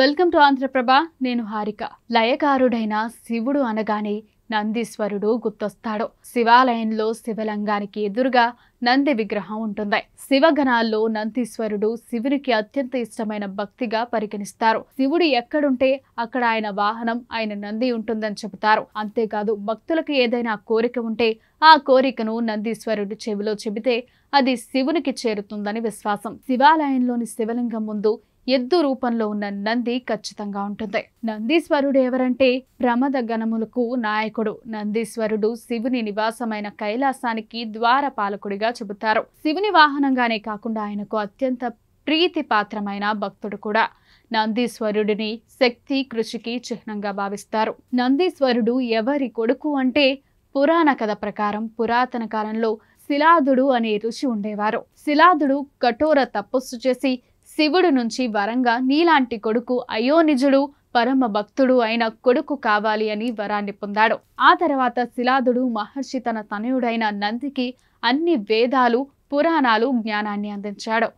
welcome to Andhraprabha నేను హారిక లయకారుడైన శివుడు అనగానే నందీశ్వరుడు గుర్తొస్తాడు శివాలయంలో శివలింగానికి ఎదురుగా నంది విగ్రహం ఉంటుంది శివగణాల్లో నందీశ్వరుడు శివునికి అత్యంత ఇష్టమైన భక్తిగా పరిగణిస్తారు శివుడు ఎక్కడుంటే అక్కడ ఆయన వాహనం ఆయన నంది ఉంటుందని చెబుతారు అంతేకాదు భక్తులకు ఏదైనా కోరిక ఉంటే ఆ కోరికను నందీశ్వరుడు చెవిలో చెబితే అది శివునికి చేరుతుందని విశ్వాసం శివాలయంలోని శివలింగం ముందు ఎద్దు రూపంలో ఉన్న నంది ఖచ్చితంగా ఉంటుంది నందీశ్వరుడు ఎవరంటే ప్రమద గణములకు నాయకుడు పాలకుడు నందీశ్వరుడు శివుని నివాసమైన కైలాసానికి ద్వారపాలకుడిగా చెబుతారు శివుని వాహనంగానే కాకుండా ఆయనకు అత్యంత ప్రీతి పాత్రమైన భక్తుడు కూడా నందీశ్వరుడిని శక్తి కృషికి చిహ్నంగా భావిస్తారు నందీశ్వరుడు ఎవరి కొడుకు అంటే పురాణ కథ ప్రకారం పురాతన కాలంలో శిలాదుడు అనే ఋషి ఉండేవారు శిలాదుడు కఠోర తపస్సు చేసి శివుడు నుంచి వరంగా నీలాంటి కొడుకు అయోనిజుడు పరమ భక్తుడు అయిన కొడుకు కావాలి అని వరాన్ని పొందాడు ఆ తర్వాత శిలాదుడు మహర్షి తన తనయుడైన నందికి అన్ని వేదాలు పురాణాలు జ్ఞానాన్ని అందించాడు